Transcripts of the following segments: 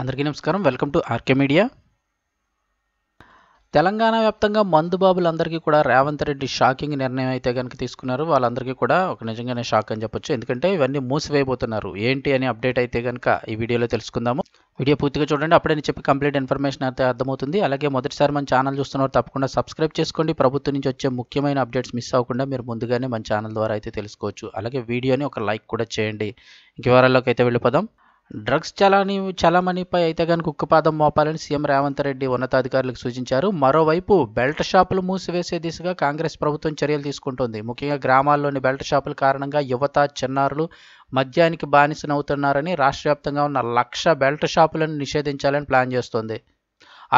అందరికీ నమస్కారం welcome to RK media Telangana వ్యాప్తంగా మందుబాబులందరికీ కూడా రేవంత్ రెడ్డి షాకింగ్ నిర్ణయం అయితే కనుక తీసుకున్నారు వాళ్ళందరికీ కూడా ఒక నిజంగానే షాక్ అని చెప్పొచ్చు ఎందుకంటే ఇవన్నీ మూసివేయబోతున్నారు ఏంటి అని అప్డేట్ అయితే కనుక ఈ వీడియోలో తెలుసుకుందాము వీడియో పూర్తిగా చూడండి అప్పుడే నేను చెప్పి కంప్లీట్ ఇన్ఫర్మేషన్ అయితే అర్థమవుతుంది అలాగే మొదటిసారి మన ఛానల్ చూస్తున్నారు తప్పకుండా సబ్స్క్రైబ్ చేసుకోండి ప్రభుత్వం నుంచి వచ్చే ముఖ్యమైన అప్డేట్స్ మిస్ అవ్వకుండా మీరు ముందుగానే మన ఛానల్ ద్వారా అయితే తెలుసుకోవచ్చు అలాగే వీడియోని ఒక లైక్ కూడా చేయండి ఇంక వారాల్లోకి అయితే వెళ్ళిపోదాం డ్రగ్స్ చలాని చలామణిపై అయితే కనుక ఉక్కుపాదం మోపాలని సీఎం రేవంత్ రెడ్డి ఉన్నతాధికారులకు సూచించారు మరోవైపు బెల్ట్ షాపులు మూసివేసే దిశగా కాంగ్రెస్ ప్రభుత్వం చర్యలు తీసుకుంటోంది ముఖ్యంగా గ్రామాల్లోని బెల్ట్ షాపుల కారణంగా యువత చిన్నారులు మద్యానికి బానిసనవుతున్నారని రాష్ట్ర వ్యాప్తంగా ఉన్న లక్ష బెల్ట్ షాపులను నిషేధించాలని ప్లాన్ చేస్తోంది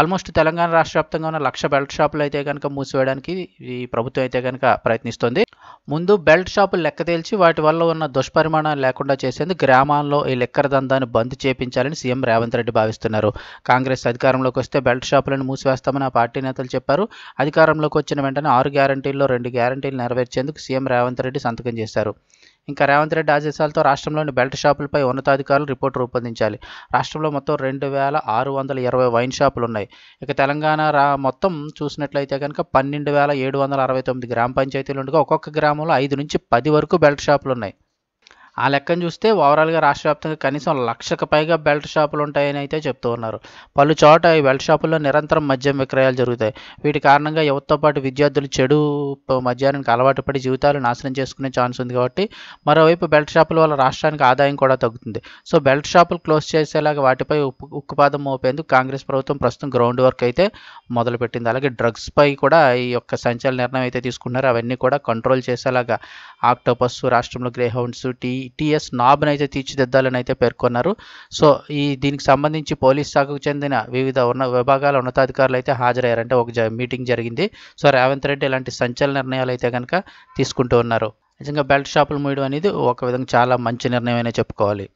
ఆల్మోస్ట్ తెలంగాణ రాష్ట్ర వ్యాప్తంగా ఉన్న లక్ష బెల్ట్ షాపులు అయితే కనుక మూసివేయడానికి ఈ ప్రభుత్వం అయితే కనుక ప్రయత్నిస్తోంది ముందు బెల్ట్ షాపులు లెక్క తేల్చి వాటి వల్ల ఉన్న దుష్పరిమాణాలు లేకుండా చేసేందుకు గ్రామాల్లో ఈ లెక్కర దందాన్ని బంద్ చేపించాలని సీఎం రేవంత్ రెడ్డి భావిస్తున్నారు కాంగ్రెస్ అధికారంలోకి వస్తే బెల్ట్ షాపులను మూసివేస్తామని ఆ పార్టీ నేతలు చెప్పారు అధికారంలోకి వచ్చిన వెంటనే ఆరు గ్యారంటీల్లో రెండు గ్యారంటీలు నెరవేర్చేందుకు సీఎం రేవంత్ రెడ్డి సంతకం చేశారు ఇంకా రేవంత్ రెడ్డి ఆదేశాలతో రాష్ట్రంలోని బెల్ట్ షాపులపై ఉన్నతాధికారులు రిపోర్ట్ రూపొందించాలి రాష్ట్రంలో మొత్తం రెండు వేల ఆరు వందల ఇరవై వైన్ షాపులు ఉన్నాయి ఇక తెలంగాణ రా మొత్తం చూసినట్లయితే కనుక పన్నెండు వేల ఏడు వందల అరవై తొమ్మిది గ్రామ పంచాయతీలు ఉండగా ఒక్కొక్క గ్రామంలో ఐదు నుంచి పది వరకు బెల్ట్ షాపులు ఉన్నాయి ఆ లెక్కను చూస్తే ఓవరాల్గా రాష్ట్ర వ్యాప్తంగా కనీసం లక్షకు పైగా బెల్ట్ షాపులు ఉంటాయని అయితే చెప్తూ ఉన్నారు పలు చోట ఈ బెల్ట్ షాపుల్లో నిరంతరం మద్యం విక్రయాలు జరుగుతాయి వీటి కారణంగా యువతతో పాటు విద్యార్థులు చెడు మద్యానికి అలవాటు పడి జీవితాలు నాశనం చేసుకునే ఛాన్స్ ఉంది కాబట్టి మరోవైపు బెల్ట్ షాపుల వల్ల రాష్ట్రానికి ఆదాయం కూడా తగ్గుతుంది సో బెల్ట్ షాపులు క్లోజ్ చేసేలాగా వాటిపై ఉక్కుపాదం మోపేందుకు కాంగ్రెస్ ప్రభుత్వం ప్రస్తుతం గ్రౌండ్ వర్క్ అయితే మొదలుపెట్టింది అలాగే డ్రగ్స్ పై కూడా ఈ యొక్క సంచలన నిర్ణయం అయితే తీసుకున్నారు అవన్నీ కూడా కంట్రోల్ చేసేలాగా ఆక్టోపస్ రాష్ట్రంలో గ్రేహౌండ్స్ టీ టీఎస్ నాబ్ని అయితే తీర్చిదిద్దాలని అయితే పేర్కొన్నారు సో ఈ దీనికి సంబంధించి పోలీస్ శాఖకు చెందిన వివిధ ఉన్న విభాగాల ఉన్నతాధికారులు అయితే హాజరయ్యారంటే ఒక మీటింగ్ జరిగింది సో రేవంత్ రెడ్డి ఇలాంటి సంచలన నిర్ణయాలు అయితే కనుక తీసుకుంటూ ఉన్నారు నిజంగా బెల్ట్ షాపులు మూయడం అనేది ఒక విధంగా చాలా మంచి నిర్ణయం అనే చెప్పుకోవాలి